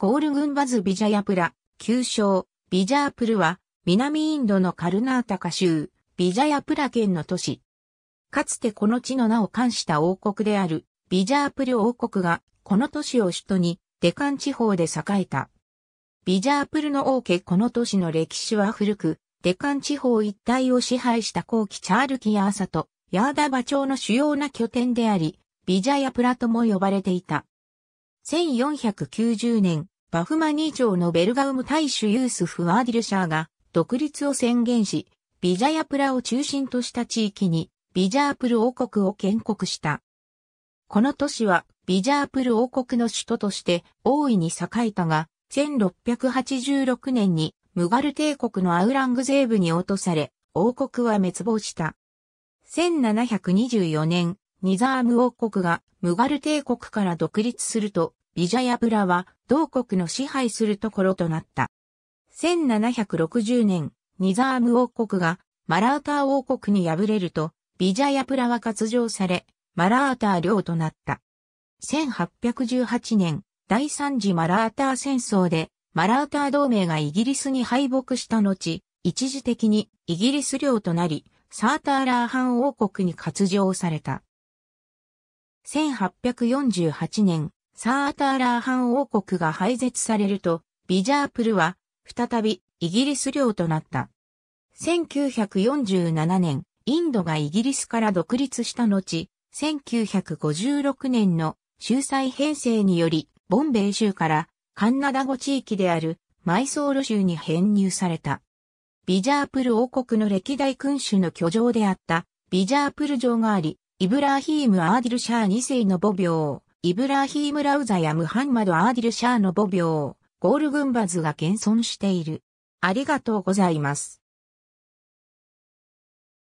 ゴール群バズビジャヤプラ、旧称、ビジャープルは、南インドのカルナータカ州、ビジャヤプラ県の都市。かつてこの地の名を冠した王国である、ビジャープル王国が、この都市を首都に、デカン地方で栄えた。ビジャープルの王家この都市の歴史は古く、デカン地方一帯を支配した後期チャールキヤーサと、ヤーダバ町の主要な拠点であり、ビジャヤプラとも呼ばれていた。1490年、バフマニー朝のベルガウム大主ユース・フアーディルシャーが独立を宣言し、ビジャヤプラを中心とした地域にビジャープル王国を建国した。この都市はビジャープル王国の首都として大いに栄えたが、1686年にムガル帝国のアウラングゼーブに落とされ、王国は滅亡した。1724年、ニザーム王国がムガル帝国から独立すると、ビジャヤプラは同国の支配するところとなった。1760年、ニザーム王国がマラーター王国に敗れると、ビジャヤプラは割譲され、マラーター領となった。1818年、第三次マラーター戦争で、マラーター同盟がイギリスに敗北した後、一時的にイギリス領となり、サーターラーハン王国に割譲された。1848年、サーターラー藩王国が廃絶されると、ビジャープルは再びイギリス領となった。1947年、インドがイギリスから独立した後、1956年の州才編成により、ボンベイ州からカンナダ語地域であるマイソー州に編入された。ビジャープル王国の歴代君主の居城であったビジャープル城があり、イブラーヒーム・アーディル・シャー2世の母秒イブラーヒーム・ラウザやムハンマド・アーディル・シャーの母秒ゴール・グンバズが現存している。ありがとうございます。